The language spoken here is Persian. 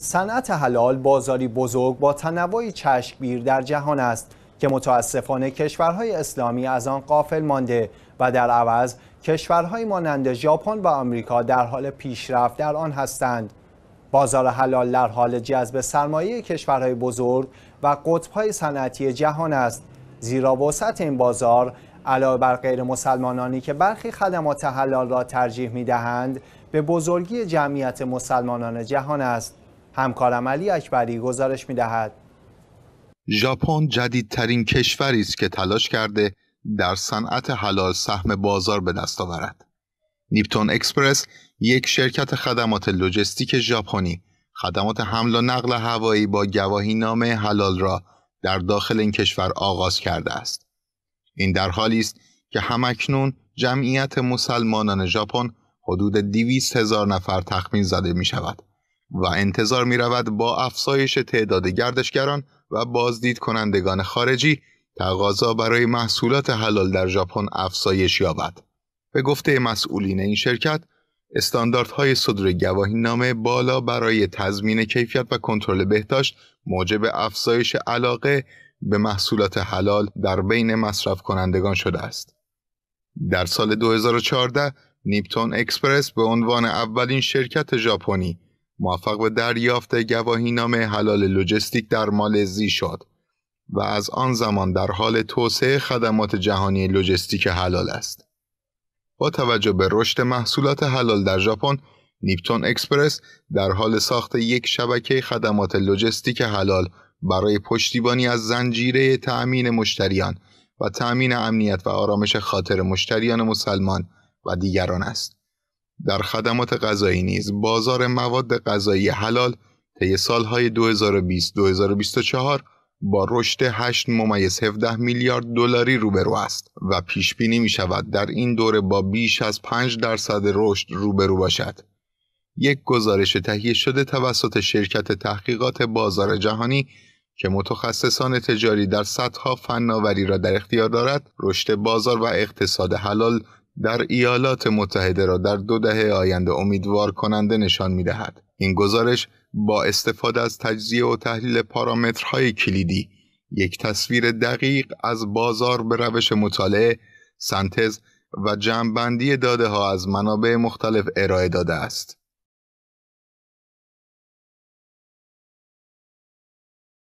صنعت حلال بازاری بزرگ با تنوعی چشمگیر در جهان است که متاسفانه کشورهای اسلامی از آن قافل مانده و در عوض کشورهای مانند ژاپن و آمریکا در حال پیشرفت در آن هستند بازار حلال در حال جذب سرمایه کشورهای بزرگ و قطبهای صنعتی جهان است زیرا وسعت این بازار علاوه بر غیر مسلمانانی که برخی خدمات حلال را ترجیح می دهند به بزرگی جمعیت مسلمانان جهان است همکارم علی اکبری گزارش می ژاپن جدیدترین کشوری است که تلاش کرده در صنعت حلال سهم بازار به دست آورد. نیپتون اکسپرس یک شرکت خدمات لوجستیک ژاپنی خدمات حمل و نقل هوایی با گواهی نامه حلال را در داخل این کشور آغاز کرده است. این در حالی است که همکنون جمعیت مسلمانان ژاپن حدود 200 هزار نفر تخمین زده می شود. و انتظار می رود با افزایش تعداد گردشگران و بازدید کنندگان خارجی تقاضا برای محصولات حلال در ژاپن افزایش یابد. به گفته مسئولین این شرکت، استانداردهای صدور گواهی نامه بالا برای تضمین کیفیت و کنترل بهداشت موجب افزایش علاقه به محصولات حلال در بین مصرف کنندگان شده است. در سال 2014 نیپتون اکسپرس به عنوان اولین شرکت ژاپنی موفق به دریافت گواهینامه حلال لوجستیک در مالزی شد و از آن زمان در حال توسعه خدمات جهانی لوجستیک حلال است. با توجه به رشد محصولات حلال در ژاپن، نیپتون اکسپرس در حال ساخت یک شبکه خدمات لوجستیک حلال برای پشتیبانی از زنجیره تأمین مشتریان و تأمین امنیت و آرامش خاطر مشتریان مسلمان و دیگران است. در خدمات غذایی نیز بازار مواد غذایی حلال طی سالهای 2020-2024 با رشد 8 ممیز 17 میلیارد دلاری روبرو است و پیش بینی می شود در این دوره با بیش از 5 درصد رشد روبرو باشد. یک گزارش تهیه شده توسط شرکت تحقیقات بازار جهانی که متخصصان تجاری در صدها فناوری را در اختیار دارد، رشد بازار و اقتصاد حلال در ایالات متحده را در دو دهه آینده امیدوار کننده نشان می دهد. این گزارش با استفاده از تجزیه و تحلیل پارامترهای کلیدی یک تصویر دقیق از بازار به روش مطالعه، سنتز و جمعبندی داده ها از منابع مختلف ارائه داده است.